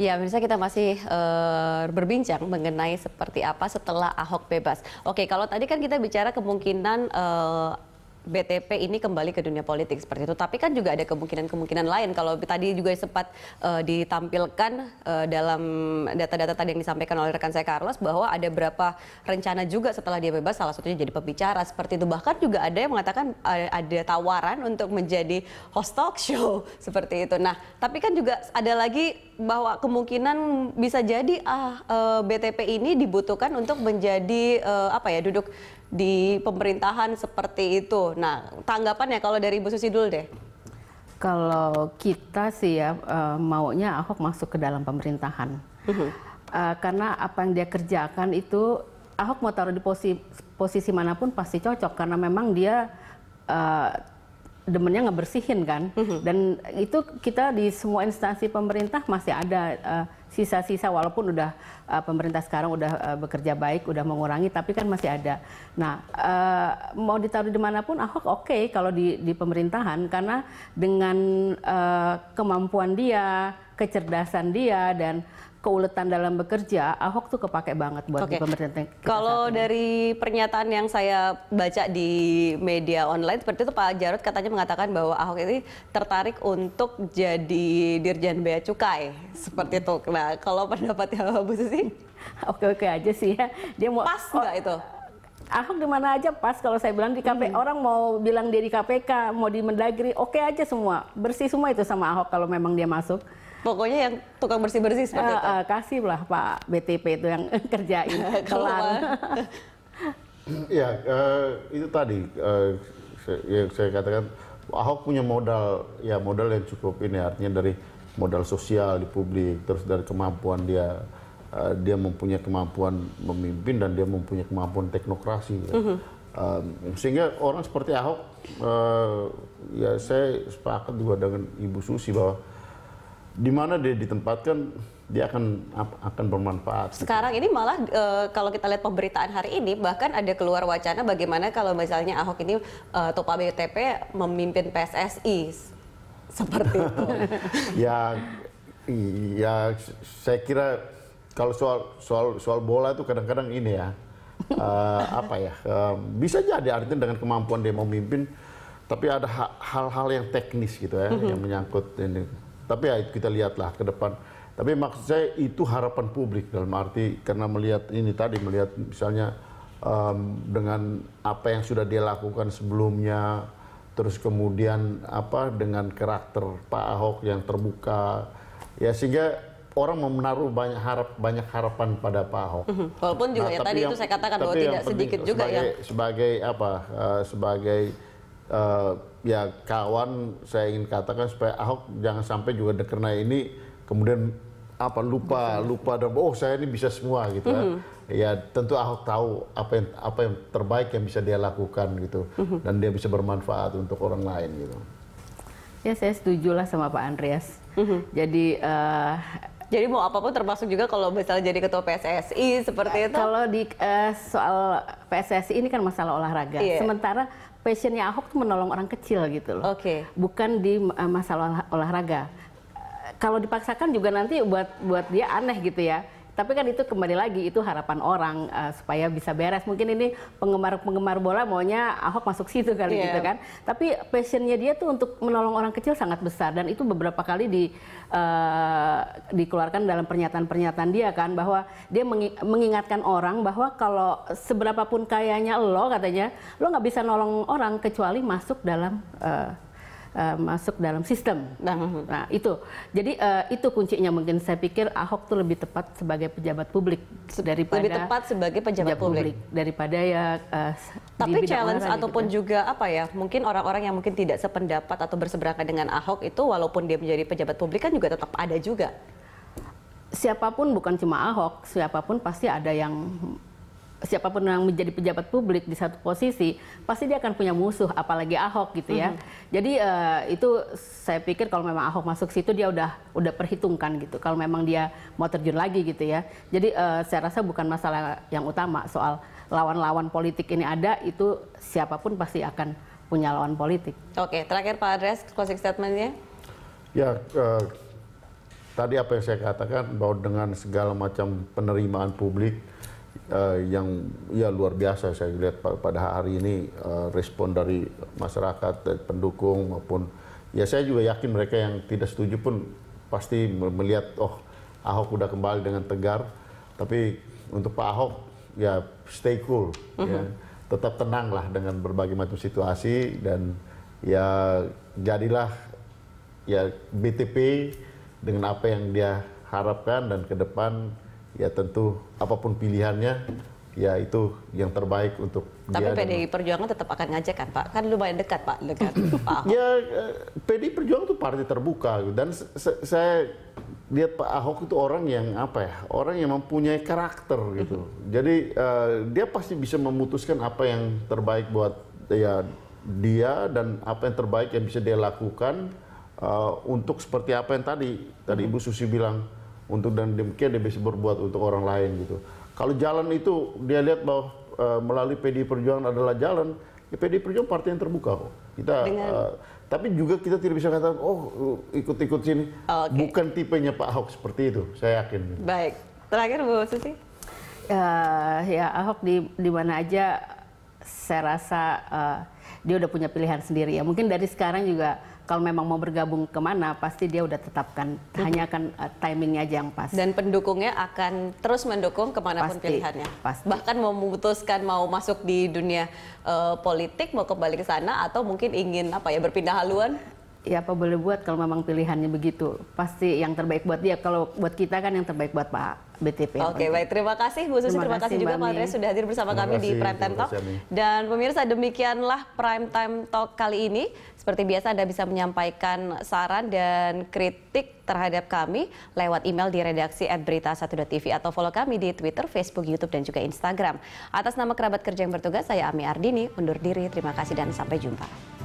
Ya, pemirsa kita masih uh, berbincang mengenai seperti apa setelah Ahok bebas. Oke, kalau tadi kan kita bicara kemungkinan uh, BTP ini kembali ke dunia politik seperti itu. Tapi kan juga ada kemungkinan-kemungkinan lain. Kalau tadi juga sempat uh, ditampilkan uh, dalam data-data tadi yang disampaikan oleh rekan saya Carlos bahwa ada berapa rencana juga setelah dia bebas salah satunya jadi pembicara seperti itu. Bahkan juga ada yang mengatakan uh, ada tawaran untuk menjadi host talk show seperti itu. Nah, tapi kan juga ada lagi bahwa kemungkinan bisa jadi ah uh, BTP ini dibutuhkan untuk menjadi uh, apa ya duduk di pemerintahan seperti itu. Nah, tanggapannya kalau dari Ibu Susi dulu deh. Kalau kita sih ya eh, maunya Ahok masuk ke dalam pemerintahan. uh karena apa yang dia kerjakan itu Ahok mau taruh di posisi posisi manapun pasti cocok karena memang dia eh, demennya ngebersihin kan mm-hmm. dan itu kita di semua instansi pemerintah masih ada eh, sisa-sisa uh, walaupun udah uh, pemerintah sekarang udah uh, bekerja baik udah mengurangi tapi kan masih ada nah uh, mau ditaruh dimanapun Ahok oke okay kalau di di pemerintahan karena dengan uh, kemampuan dia kecerdasan dia dan keuletan dalam bekerja, Ahok tuh kepake banget buat okay. di pemerintah. Kalau dari pernyataan yang saya baca di media online seperti itu Pak Jarod katanya mengatakan bahwa Ahok ini tertarik untuk jadi Dirjen Bea Cukai seperti itu. Nah, kalau pendapatnya Bu Susi? Oke-oke aja sih ya. Dia mau pas oh, nggak oh, itu? Ahok di aja pas kalau saya bilang di KPK hmm. orang mau bilang dia di KPK, mau di Mendagri, oke okay aja semua. Bersih semua itu sama Ahok kalau memang dia masuk. Pokoknya yang tukang bersih-bersih seperti uh, itu. Eh, kasih lah Pak BTP itu yang kerjain kelar. Ya uh, itu tadi uh, saya, saya katakan Ahok punya modal ya modal yang cukup ini artinya dari modal sosial di publik terus dari kemampuan dia uh, dia mempunyai kemampuan memimpin dan dia mempunyai kemampuan teknokrasi ya. uh -huh. um, sehingga orang seperti Ahok uh, ya saya sepakat juga dengan Ibu Susi bahwa di mana dia ditempatkan dia akan akan bermanfaat. Gitu. Sekarang gitu. ini malah e, kalau kita lihat pemberitaan hari ini bahkan ada keluar wacana bagaimana kalau misalnya Ahok ini e, Topa BTP memimpin PSSI seperti itu. ya ya saya kira kalau soal soal soal bola itu kadang-kadang ini ya e, apa ya e, bisa jadi artinya dengan kemampuan dia memimpin tapi ada hal-hal yang teknis gitu ya mm-hmm. yang menyangkut ini tapi ya kita lihatlah ke depan. Tapi maksud saya itu harapan publik dalam arti karena melihat ini tadi melihat misalnya um, dengan apa yang sudah dia lakukan sebelumnya, terus kemudian apa dengan karakter Pak Ahok yang terbuka, ya sehingga orang mau menaruh banyak harap banyak harapan pada Pak Ahok. Mhm. Walaupun juga nah, ya tadi yang, itu saya katakan bahwa tidak sedikit juga sebagai, ya sebagai apa uh, sebagai uh, ya kawan saya ingin katakan supaya Ahok jangan sampai juga karena ini kemudian apa lupa lupa dan oh saya ini bisa semua gitu mm -hmm. ya tentu Ahok tahu apa yang apa yang terbaik yang bisa dia lakukan gitu mm -hmm. dan dia bisa bermanfaat untuk orang lain gitu ya saya setuju lah sama Pak Andreas mm -hmm. jadi uh, jadi mau apapun termasuk juga kalau misalnya jadi ketua PSSI seperti nah, itu. Kalau di uh, soal PSSI ini kan masalah olahraga. Yeah. Sementara passionnya Ahok tuh menolong orang kecil gitu loh. Oke. Okay. Bukan di uh, masalah olahraga. Kalau dipaksakan juga nanti buat buat dia aneh gitu ya tapi kan itu kembali lagi itu harapan orang uh, supaya bisa beres. Mungkin ini penggemar-penggemar bola maunya Ahok masuk situ kali yeah. gitu kan. Tapi passionnya dia tuh untuk menolong orang kecil sangat besar dan itu beberapa kali di uh, dikeluarkan dalam pernyataan-pernyataan dia kan bahwa dia mengingatkan orang bahwa kalau seberapapun kayanya lo katanya lo nggak bisa nolong orang kecuali masuk dalam uh, uh, masuk dalam sistem. Nah, nah itu. Jadi uh, itu kuncinya mungkin saya pikir Ahok tuh lebih tepat sebagai pejabat publik daripada lebih tepat sebagai pejabat, pejabat publik. publik daripada ya uh, Tapi challenge gitu. ataupun gitu. juga apa ya? Mungkin orang-orang yang mungkin tidak sependapat atau berseberangan dengan Ahok itu walaupun dia menjadi pejabat publik kan juga tetap ada juga. Siapapun bukan cuma Ahok, siapapun pasti ada yang siapapun yang menjadi pejabat publik di satu posisi pasti dia akan punya musuh apalagi Ahok gitu ya. Mm -hmm. Jadi uh, itu saya pikir kalau memang Ahok masuk situ dia udah udah perhitungkan gitu. Kalau memang dia mau terjun lagi gitu ya. Jadi uh, saya rasa bukan masalah yang utama soal lawan-lawan politik ini ada itu siapapun pasti akan punya lawan politik. Oke, terakhir Pak Andreas closing statementnya. Ya, uh, tadi apa yang saya katakan bahwa dengan segala macam penerimaan publik uh, yang ya luar biasa saya lihat pada hari ini uh, respon dari masyarakat, dari pendukung maupun ya saya juga yakin mereka yang tidak setuju pun pasti melihat oh Ahok udah kembali dengan tegar. Tapi untuk Pak Ahok ya stay cool, ya. mm-hmm. ya. tetap tenanglah dengan berbagai macam situasi dan ya jadilah ya BTP dengan apa yang dia harapkan dan ke depan ya tentu apapun pilihannya ya itu yang terbaik untuk tapi dia PDI Perjuangan tetap akan ngajak kan Pak kan lumayan dekat Pak dekat Pak ya eh, PDI Perjuangan itu partai terbuka gitu. dan saya lihat Pak Ahok itu orang yang apa ya orang yang mempunyai karakter gitu jadi uh, dia pasti bisa memutuskan apa yang terbaik buat ya dia dan apa yang terbaik yang bisa dia lakukan uh, untuk seperti apa yang tadi tadi Ibu Susi bilang untuk dan demikian dia bisa berbuat untuk orang lain gitu. Kalau jalan itu dia lihat bahwa uh, melalui PDI Perjuangan adalah jalan, ya PDI Perjuangan partai yang terbuka kok. Kita eh, tapi juga kita tidak bisa katakan oh ikut-ikut sini. Oh, okay. Bukan tipenya Pak Ahok seperti itu, saya yakin. Baik. Terakhir Bu Susi. Uh, ya Ahok di di mana aja saya rasa uh, dia udah punya pilihan sendiri ya. Mungkin dari sekarang juga kalau memang mau bergabung kemana pasti dia udah tetapkan hanya akan uh, timingnya aja yang pas dan pendukungnya akan terus mendukung kemanapun pasti, pilihannya pasti. bahkan mau memutuskan mau masuk di dunia uh, politik mau kembali ke sana atau mungkin ingin apa ya berpindah haluan ya apa boleh buat kalau memang pilihannya begitu pasti yang terbaik buat dia kalau buat kita kan yang terbaik buat Pak BTP. Oke, okay, baik. Terima kasih Bu Susi, terima, terima kasih, juga Pak Andreas sudah hadir bersama terima kami kasih, di Prime Time Talk. Kasih, Dan pemirsa demikianlah Prime Time Talk kali ini. Seperti biasa Anda bisa menyampaikan saran dan kritik terhadap kami lewat email di redaksi @berita1.tv atau follow kami di Twitter, Facebook, YouTube dan juga Instagram. Atas nama kerabat kerja yang bertugas saya Ami Ardini undur diri. Terima kasih dan sampai jumpa.